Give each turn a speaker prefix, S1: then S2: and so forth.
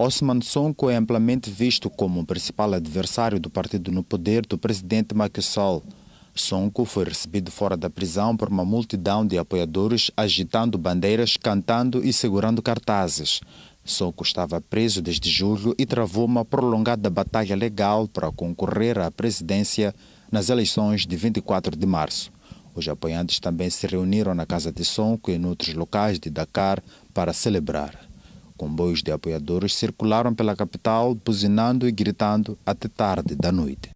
S1: Osman Sonko é amplamente visto como o principal adversário do partido no poder do presidente Macky Sall. Sonko foi recebido fora da prisão por uma multidão de apoiadores agitando bandeiras, cantando e segurando cartazes. Sonko estava preso desde julho e travou uma prolongada batalha legal para concorrer à presidência nas eleições de 24 de março. Os apoiantes também se reuniram na casa de Sonko e em outros locais de Dakar para celebrar. Comboios de apoiadores circularam pela capital, buzinando e gritando até tarde da noite.